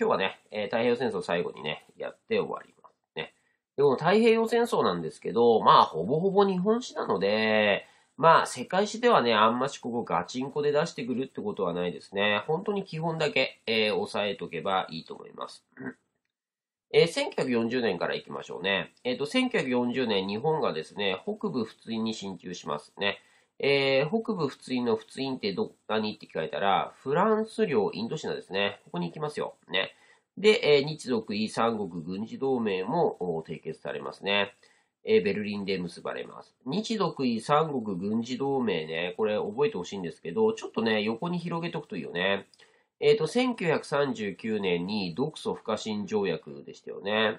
今日はね、えー、太平洋戦争最後にね、やって終わりますね。で、も太平洋戦争なんですけど、まあ、ほぼほぼ日本史なので、まあ、世界史ではね、あんましここガチンコで出してくるってことはないですね。本当に基本だけ、えー、押さえとけばいいと思います。うんえー、1940年から行きましょうね。えっ、ー、と、1940年、日本がですね、北部普通に進駐しますね。えー、北部仏印の仏印ってど、っかにって聞かれたら、フランス領インドシナですね。ここに行きますよ。ね。で、えー、日独伊三国軍事同盟も締結されますね。えー、ベルリンで結ばれます。日独伊三国軍事同盟ね、これ覚えてほしいんですけど、ちょっとね、横に広げとくといいよね。えっ、ー、と、1939年に独ソ不可侵条約でしたよね。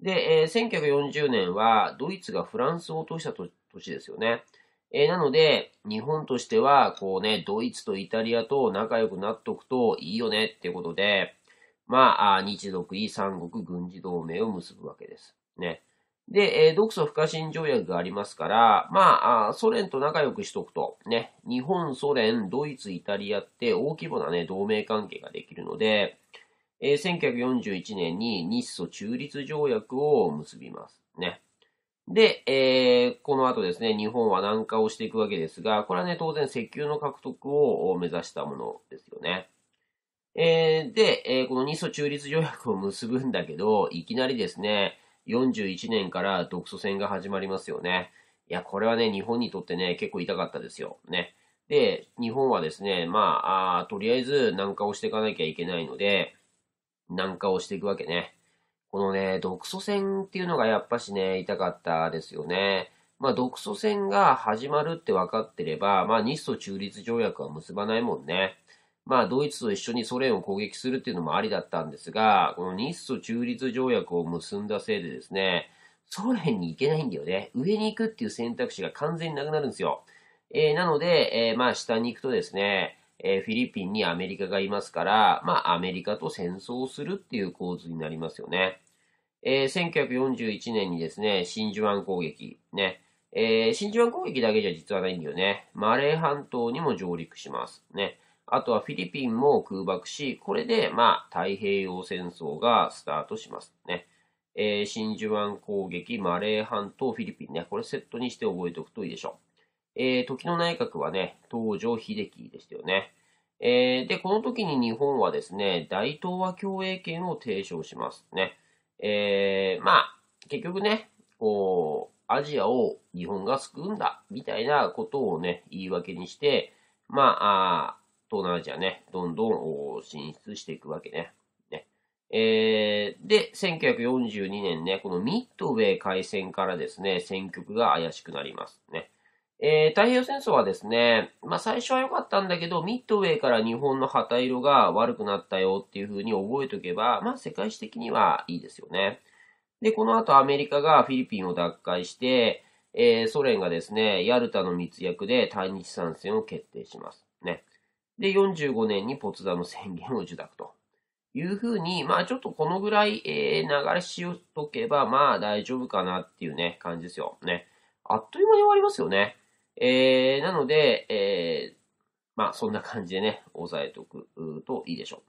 で、えー、1940年はドイツがフランスを落とした年ですよね。えー、なので、日本としては、こうね、ドイツとイタリアと仲良くなっとくといいよねっていうことで、まあ、日独伊三国軍事同盟を結ぶわけです。ね。で、えー、独ソ不可侵条約がありますから、まあ、ソ連と仲良くしとくと、ね、日本、ソ連、ドイツ、イタリアって大規模なね、同盟関係ができるので、えー、1941年に日ソ中立条約を結びます。ね。で、えー、この後ですね、日本は南下をしていくわけですが、これはね、当然石油の獲得を目指したものですよね。えー、で、えー、この日ソ中立条約を結ぶんだけど、いきなりですね、41年から独ソ戦が始まりますよね。いや、これはね、日本にとってね、結構痛かったですよ。ね。で、日本はですね、まあ、あとりあえず南下をしていかなきゃいけないので、南下をしていくわけね。このね、独ソ戦っていうのがやっぱしね、痛かったですよね。まあ、独ソ戦が始まるって分かってれば、まあ、日ソ中立条約は結ばないもんね。まあ、ドイツと一緒にソ連を攻撃するっていうのもありだったんですが、この日ソ中立条約を結んだせいでですね、ソ連に行けないんだよね。上に行くっていう選択肢が完全になくなるんですよ。えー、なので、えー、まあ、下に行くとですね、えー、フィリピンにアメリカがいますから、まあ、アメリカと戦争をするっていう構図になりますよね。えー、1941年にですね、真珠湾攻撃、ね、えー、真珠湾攻撃だけじゃ実はないんだよね。マレー半島にも上陸します。ね。あとはフィリピンも空爆し、これで、まあ、太平洋戦争がスタートします。ね。えー、真珠湾攻撃、マレー半島、フィリピンね。これセットにして覚えておくといいでしょう。えー、時の内閣はね、東条秀樹でしたよね。えー、で、この時に日本はですね、大東亜共栄圏を提唱します。ね。えー、まあ、結局ね、こう、アジアを日本が救うんだ、みたいなことをね、言い訳にして、まあ、あ東南アジアね、どんどん進出していくわけね。ねえー、で、1942年ね、このミッドウェー海戦からですね、戦局が怪しくなりますね。えー、太平洋戦争はですね、まあ最初は良かったんだけど、ミッドウェーから日本の旗色が悪くなったよっていう風に覚えておけば、まあ世界史的にはいいですよね。で、この後アメリカがフィリピンを奪回して、えー、ソ連がですね、ヤルタの密約で対日参戦を決定します。ね。で、45年にポツダム宣言を受諾と。いうふうに、まあちょっとこのぐらい、えー、流れしとけば、まあ大丈夫かなっていうね、感じですよ。ね。あっという間に終わりますよね。えー、なので、えー、まあ、そんな感じでね、押さえておくといいでしょ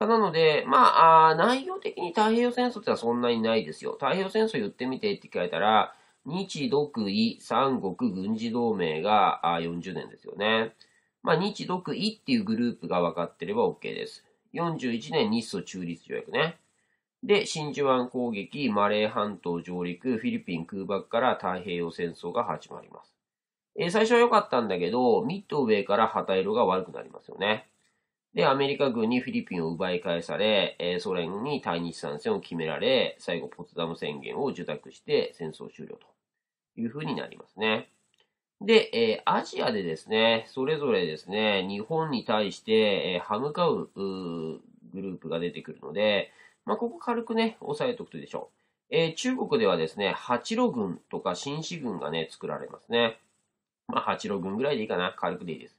う。なので、まあ、あ内容的に太平洋戦争ってのはそんなにないですよ。太平洋戦争言ってみてって聞かれたら、日独伊三国軍事同盟が40年ですよね。まあ、日独伊っていうグループが分かってれば OK です。41年日ソ中立条約ね。で、真珠湾攻撃、マレー半島上陸、フィリピン空爆から太平洋戦争が始まります。え最初は良かったんだけど、ミッドウェイから旗色が悪くなりますよね。で、アメリカ軍にフィリピンを奪い返され、えソ連に対日参戦を決められ、最後ポツダム宣言を受諾して戦争終了という風になりますね。で、えアジアでですね、それぞれですね、日本に対して、え歯向かうグループが出てくるので、まあ、ここ軽くね、押さえておくといいでしょう。え中国ではですね、八路軍とか新四軍がね、作られますね。まあ、8、6軍ぐらいでいいかな。軽くでいいです。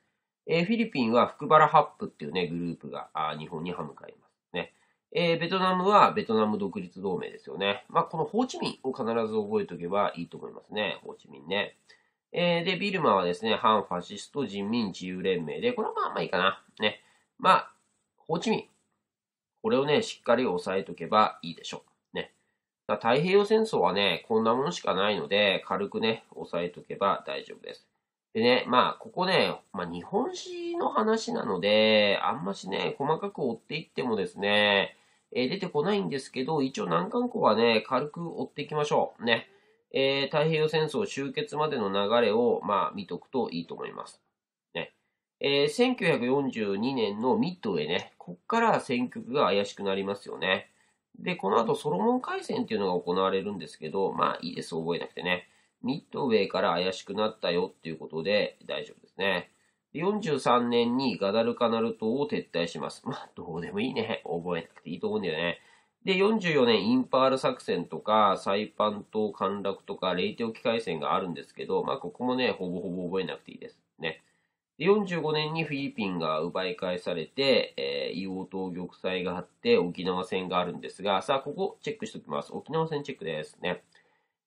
えー、フィリピンは福原ハップっていうね、グループがあ日本に歯向かいますね。えー、ベトナムはベトナム独立同盟ですよね。まあ、このホーチミンを必ず覚えておけばいいと思いますね。ホーチミンね。えー、で、ビルマはですね、反ファシスト人民自由連盟で、これはまあまあいいかな。ね。まあ、ホーチミン。これをね、しっかり押さえとけばいいでしょう。ね。太平洋戦争はね、こんなものしかないので、軽くね、押さえとけば大丈夫です。でね、まあ、ここね、まあ、日本史の話なので、あんましね、細かく追っていってもですね、えー、出てこないんですけど、一応難関校はね、軽く追っていきましょう。ね。えー、太平洋戦争終結までの流れを、まあ、見とくといいと思います。ね。えー、1942年のミッドウェイね、こっから戦局が怪しくなりますよね。で、この後ソロモン海戦っていうのが行われるんですけど、まあいいです、覚えなくてね。ミッドウェーから怪しくなったよっていうことで大丈夫ですね。43年にガダルカナル島を撤退します。まあ、どうでもいいね。覚えなくていいと思うんだよね。で、44年、インパール作戦とか、サイパン島陥落とか、レイテ機械戦があるんですけど、まあ、ここもね、ほぼほぼ覚えなくていいです。ね。で、45年にフィリピンが奪い返されて、えー、硫黄島玉砕があって、沖縄戦があるんですが、さあ、ここチェックしておきます。沖縄戦チェックですね。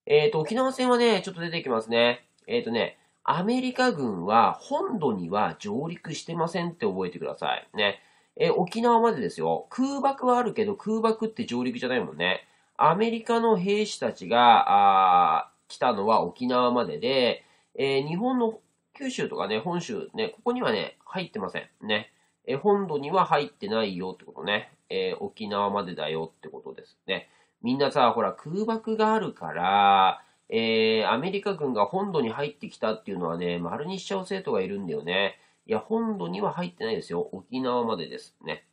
えっ、ー、と、沖縄戦はね、ちょっと出てきますね。えっ、ー、とね、アメリカ軍は本土には上陸してませんって覚えてください。ね。えー、沖縄までですよ。空爆はあるけど、空爆って上陸じゃないもんね。アメリカの兵士たちが、あ来たのは沖縄までで、えー、日本の九州とかね、本州ね、ここにはね、入ってません。ね。えー、本土には入ってないよってことね。えー、沖縄までだよってことですね。みんなさ、ほら、空爆があるから、えー、アメリカ軍が本土に入ってきたっていうのはね、丸にしちゃう生徒がいるんだよね。いや、本土には入ってないですよ。沖縄までですね。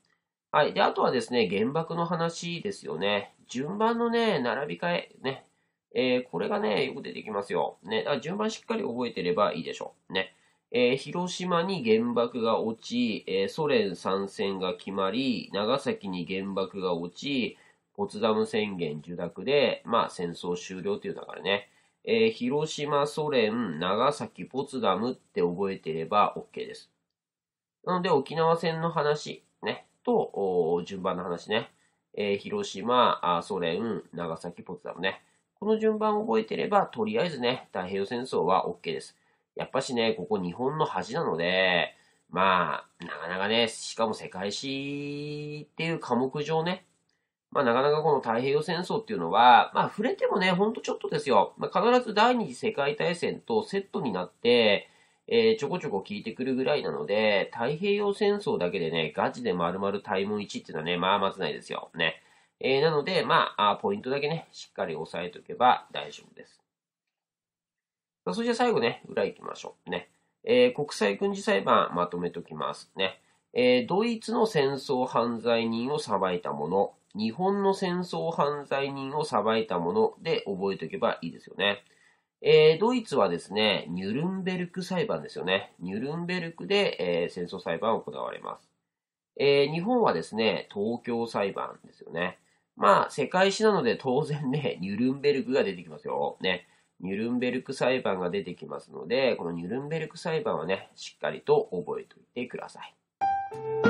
はい。で、あとはですね、原爆の話ですよね。順番のね、並び替え、ね。えー、これがね、よく出てきますよ。ね。だから順番しっかり覚えてればいいでしょう。ね。えー、広島に原爆が落ち、えー、ソ連参戦が決まり、長崎に原爆が落ち、ポツダム宣言受諾で、まあ、戦争終了という流れね。えー、広島、ソ連、長崎、ポツダムって覚えてれば OK です。なので、沖縄戦の話、ね、と、順番の話ね。えー、広島、ソ連、長崎、ポツダムね。この順番を覚えてれば、とりあえずね、太平洋戦争は OK です。やっぱしね、ここ日本の恥なので、まあ、なかなかね、しかも世界史っていう科目上ね、まあ、なかなかこの太平洋戦争っていうのは、まあ、触れてもね、ほんとちょっとですよ。まあ、必ず第二次世界大戦とセットになって、えー、ちょこちょこ聞いてくるぐらいなので、太平洋戦争だけでね、ガチで丸々対門1っていうのはね、まあ待つないですよ。ね。えー、なので、まあ、ポイントだけね、しっかり押さえておけば大丈夫です。さあ、そして最後ね、裏行きましょう。ね。えー、国際軍事裁判まとめときます。ね。えー、ドイツの戦争犯罪人を裁いたもの。日本の戦争犯罪人を裁いたもので覚えておけばいいですよね。えー、ドイツはですね、ニュルンベルク裁判ですよね。ニュルンベルクで、えー、戦争裁判を行われます。えー、日本はですね、東京裁判ですよね。まあ、世界史なので当然ね、ニュルンベルクが出てきますよ。ね。ニュルンベルク裁判が出てきますので、このニュルンベルク裁判はね、しっかりと覚えておいてください。